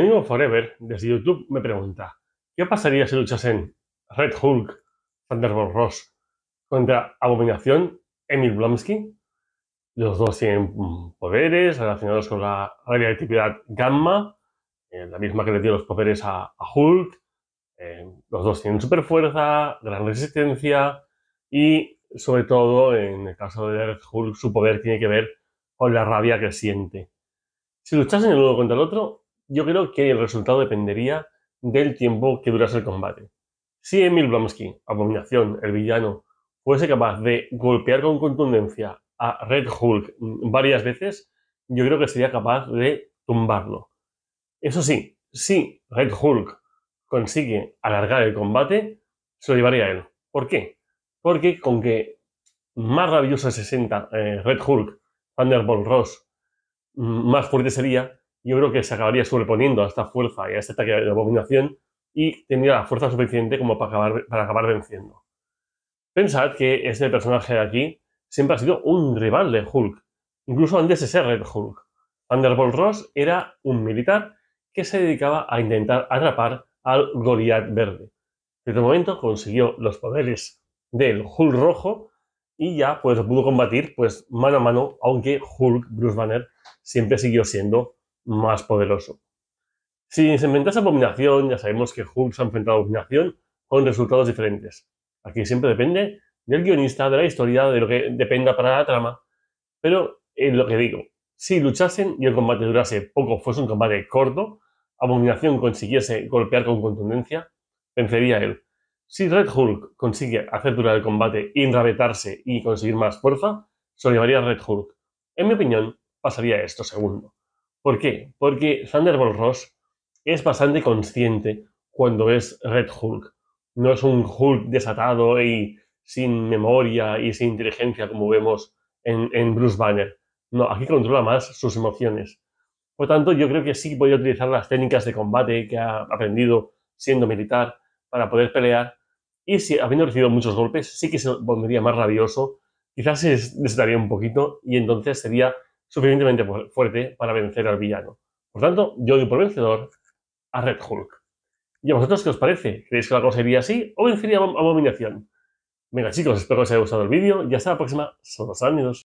mismo Forever, desde YouTube, me pregunta: ¿Qué pasaría si luchasen Red Hulk, Thunderbolt Ross contra Abominación, Emil Blomsky? Los dos tienen poderes relacionados con la radioactividad gamma, eh, la misma que le dio los poderes a, Hulk. Eh, los dos tienen super fuerza, gran resistencia y, sobre todo, en el caso de Red Hulk, su poder tiene que ver con la rabia que siente. Si luchasen el uno contra el otro, yo creo que el resultado dependería del tiempo que durase el combate. Si Emil Blomsky, Abominación, el villano, fuese capaz de golpear con contundencia a Red Hulk varias veces, yo creo que sería capaz de tumbarlo. Eso sí, si Red Hulk consigue alargar el combate, se lo llevaría a él. ¿Por qué? Porque con que más rabiosa se sienta eh, Red Hulk, Thunderbolt Ross, mm, más fuerte sería, yo creo que se acabaría sobreponiendo a esta fuerza y a este ataque de abominación y tendría la fuerza suficiente como para acabar, para acabar venciendo. Pensad que este personaje de aquí siempre ha sido un rival de Hulk, incluso antes de ser Red Hulk. Thunderbolt Ross era un militar que se dedicaba a intentar atrapar al Goliath Verde. En este momento consiguió los poderes del Hulk Rojo y ya pues pudo combatir pues mano a mano, aunque Hulk Bruce Banner siempre siguió siendo más poderoso. Si se enfrentase a Abominación, ya sabemos que Hulk se ha enfrentado a Abominación con resultados diferentes. Aquí siempre depende del guionista, de la historia, de lo que dependa para la trama. Pero en eh, lo que digo, si luchasen y el combate durase poco, fuese un combate corto, Abominación consiguiese golpear con contundencia, vencería él. Si Red Hulk consigue hacer durar el combate y y conseguir más fuerza, se lo llevaría Red Hulk. En mi opinión, pasaría esto segundo. ¿Por qué? Porque Thunderbolt Ross es bastante consciente cuando es Red Hulk. No es un Hulk desatado y sin memoria y sin inteligencia como vemos en, Bruce Banner. No, aquí controla más sus emociones. Por tanto, yo creo que sí podría utilizar las técnicas de combate que ha aprendido siendo militar para poder pelear. Y si habiendo recibido muchos golpes, sí que se volvería más rabioso. Quizás se desataría un poquito y entonces sería suficientemente fuerte para vencer al villano. Por tanto, yo doy por vencedor a Red Hulk. ¿Y a vosotros qué os parece? ¿Creéis que la cosa iría así o vencería a abominación? Venga chicos, espero que os haya gustado el vídeo y hasta la próxima. Son los años.